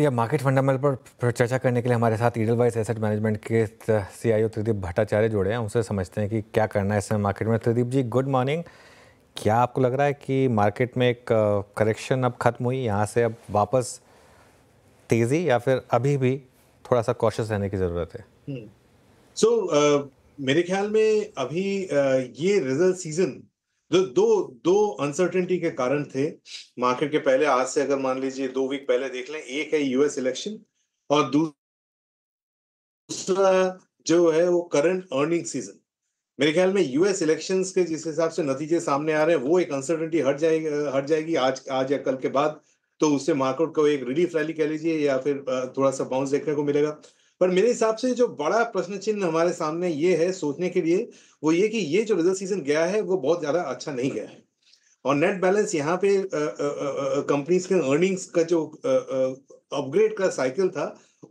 या market fundamental पर चर्चा करने के लिए हमारे साथ ईडल वाइस एसेट मैनेजमेंट के सी आई ओ त्रिदीप भट्टाचार्य जुड़े हैं उनसे समझते हैं कि क्या करना है इस समय मार्केट में त्रिदीप जी गुड मॉर्निंग क्या आपको लग रहा है कि मार्केट में एक करेक्शन अब खत्म हुई यहाँ से अब वापस तेज़ी या फिर अभी भी थोड़ा सा कॉशस रहने की ज़रूरत है सो हम्म। so, uh, मेरे ख्याल में अभी uh, ये रिजल्ट सीजन जो दो दो अनसर्टेनिटी के कारण थे मार्केट के पहले आज से अगर मान लीजिए दो वीक पहले देख लें एक है यूएस इलेक्शन और दूसरा जो है वो करंट अर्निंग सीजन मेरे ख्याल में यूएस इलेक्शंस के जिस हिसाब से नतीजे सामने आ रहे हैं वो एक अनसर्टेनिटी हट जाएगी हट जाएगी आज आज या कल के बाद तो उससे मार्केट को एक रिलीफ रैली कह लीजिए या फिर थोड़ा सा बाउंस देखने को मिलेगा पर मेरे हिसाब से जो बड़ा प्रश्न चिन्ह हमारे सामने ये है सोचने के लिए वो ये कि ये जो रिजल्ट सीजन गया है वो बहुत ज़्यादा अच्छा नहीं गया है और नेट बैलेंस यहाँ पे कंपनीज के अर्निंग्स का जो अपग्रेड का साइकिल था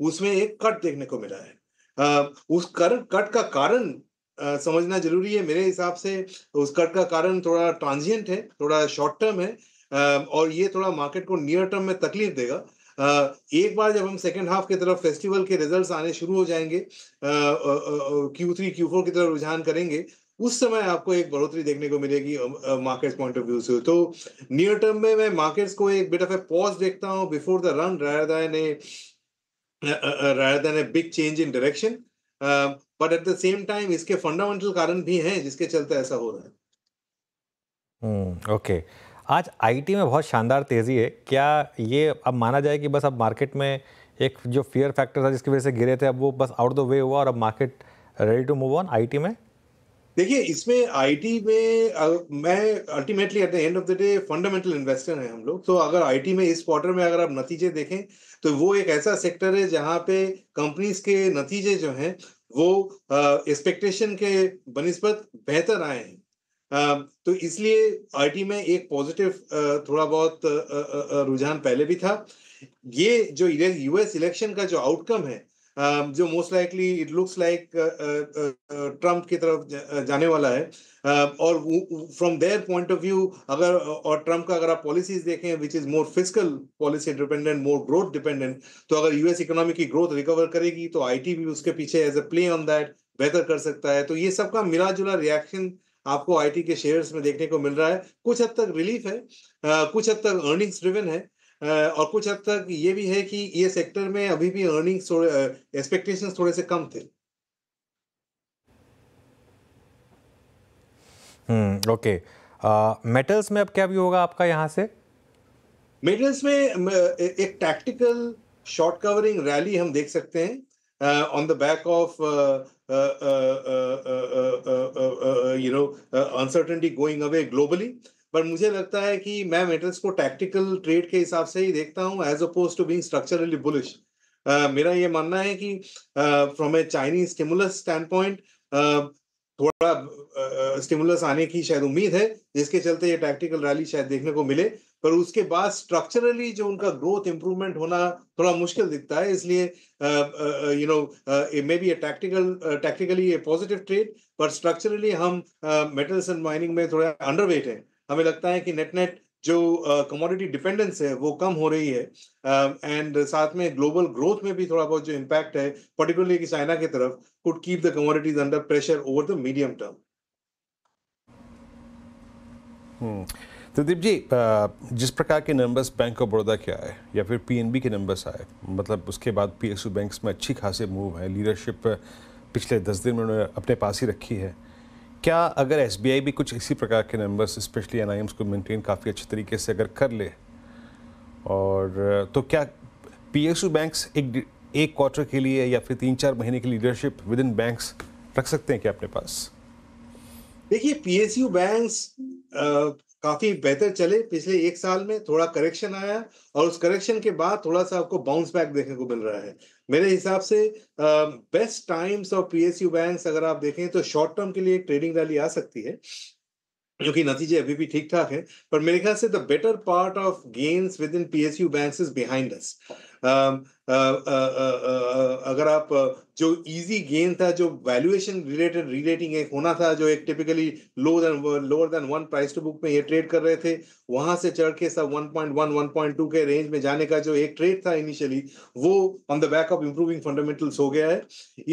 उसमें एक कट देखने को मिला है आ, उस कर, कट का कारण समझना जरूरी है मेरे हिसाब से उस कट का कारण थोड़ा ट्रांजिएंट है थोड़ा शॉर्ट टर्म है और ये थोड़ा मार्केट को नियर टर्म में तकलीफ देगा एक बार जब हम सेकेंड हाफ की तरफ फेस्टिवल के रिजल्ट्स आने शुरू हो जाएंगे क्यू थ्री क्यू फोर की तरफ रुझान करेंगे उस समय आपको एक बढ़ोतरी देखने को मिलेगी मार्केट्स पॉइंट ऑफ व्यू से तो नियर टर्म में मैं मार्केट्स को एक बिट ऑफ ए पॉज देखता हूँ बिफोर द रन रायर than a big change in direction but at the same time इसके फंडामेंटल कारण भी हैं जिसके चलते ऐसा हो रहा है ओके हम्म, hmm, okay. आज आईटी में बहुत शानदार तेज़ी है क्या ये अब माना जाए कि बस अब मार्केट में एक जो फियर फैक्टर था जिसकी वजह से गिरे थे अब वो बस आउट द वे हुआ और अब market ready to move on IT में देखिए इसमें आईटी में मैं ultimately at the end of the day fundamental investor हैं हम लोग तो अगर आईटी में इस क्वार्टर में अगर आप नतीजे देखें तो वो एक ऐसा सेक्टर है जहां पे कंपनीज के नतीजे जो हैं वो एक्सपेक्टेशन के बनस्बत बेहतर आए हैं तो इसलिए आईटी में एक पॉजिटिव थोड़ा बहुत रुझान पहले भी था ये जो यूएस इलेक्शन का जो आउटकम है जो most likely it looks like Trump की तरफ जाने वाला है और from their point of view अगर और ट्रंप का अगर आप पॉलिसीज देखें which is more fiscal policy dependent more growth dependent तो अगर यूएस इकोनॉमी की ग्रोथ रिकवर करेगी तो आईटी भी उसके पीछे as a play on that बेहतर कर सकता है तो ये सबका मिला जुला रिएक्शन आपको आईटी के शेयर्स में देखने को मिल रहा है कुछ हद तक रिलीफ है आ, कुछ हद तक अर्निंग्स ड्रिवन है आ, और कुछ हद तक ये भी है कि ये सेक्टर में अभी भी अर्निंग्स एक्सपेक्टेशन थोड़े से कम थे ओके हम्म, मेटल्स में अब क्या भी होगा आपका यहाँ से मेटल्स में एक टैक्टिकल शॉर्ट कवरिंग रैली हम देख सकते हैं on the back of you know uncertainty going away globally but मुझे लगता है कि मैं मेटल्स को टैक्टिकल ट्रेड के हिसाब से ही देखता हूँ as opposed to being structurally bullish मेरा ये मानना है कि from a Chinese stimulus stand थोड़ा स्टिमुलस आने की शायद उम्मीद है जिसके चलते ये टैक्टिकल रैली शायद देखने को मिले पर उसके बाद स्ट्रक्चरली जो उनका ग्रोथ इंप्रूवमेंट होना थोड़ा मुश्किल दिखता है इसलिए you know may be tactical tactically a positive trade पर स्ट्रक्चरली हम मेटल्स एंड माइनिंग में थोड़ा अंडरवेट है हमें लगता है कि नेट नेट जो कमोडिटी uh, डिपेंडेंस है वो कम हो रही है एंड uh, साथ में ग्लोबल ग्रोथ में भी थोड़ा बहुत जो इम्पैक्ट है पर्टिकुलरली कि चाइना की तरफ could keep the commodities under pressure over the medium term Pradeep तो जी जिस प्रकार के नंबर्स बैंक ऑफ बड़ौदा के आए या फिर पीएनबी के नंबर्स आए मतलब उसके बाद पीएसयू बैंक्स में अच्छी खासे मूव है लीडरशिप पिछले दस दिन में उन्होंने अपने पास ही रखी है क्या अगर एस भी कुछ इसी प्रकार के नंबर्स स्पेशली एन को मेनटेन काफ़ी अच्छे तरीके से अगर कर ले और तो क्या पी एस बैंक्स एक एक क्वार्टर के लिए या फिर तीन चार महीने की लीडरशिप विद इन बैंक्स रख सकते हैं क्या अपने पास देखिए पी एस यू बैंक्स काफी बेहतर चले पिछले एक साल में थोड़ा करेक्शन आया और उस करेक्शन के बाद थोड़ा सा आपको बाउंस बैक देखने को मिल रहा है मेरे हिसाब से best times of PSU banks अगर आप देखें तो शॉर्ट टर्म के लिए एक ट्रेडिंग रैली आ सकती है जो कि नतीजे अभी भी ठीक ठाक है पर मेरे ख्याल से the better part of gains with in PSU bank is behind Um, uh, uh, uh, अगर आप जो इजी गेन था जो वैल्यूएशन रिलेटेड रिलेटिंग एक होना था जो एक typically low than lower than one price to book में ये ट्रेड कर रहे थे वहां से चढ़ के सब 1.1 1.2 के रेंज में जाने का जो एक ट्रेड था इनिशियली वो on the back of improving fundamentals हो गया है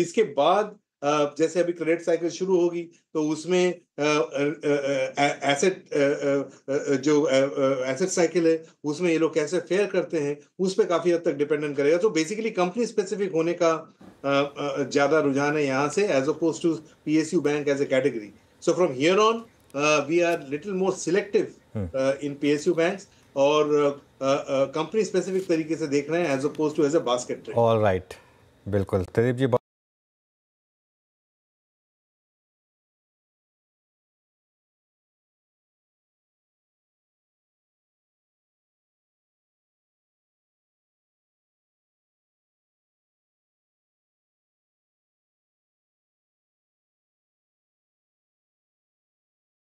इसके बाद जैसे अभी क्रेडिट साइकिल शुरू होगी तो उसमें एसेट जो एसेट साइकिल है उसमें ये लोग कैसे फेयर करते हैं उस पर काफ़ी हद तक डिपेंडेंट करेगा तो बेसिकली कंपनी स्पेसिफिक होने का ज़्यादा रुझान है यहाँ से as opposed to P S U bank as a category so from here on we are little more selective in P S U bank और कंपनी स्पेसिफिक तरीके से देख रहे हैं as opposed to as a basket all right बिल्कुल त्रिदीप जी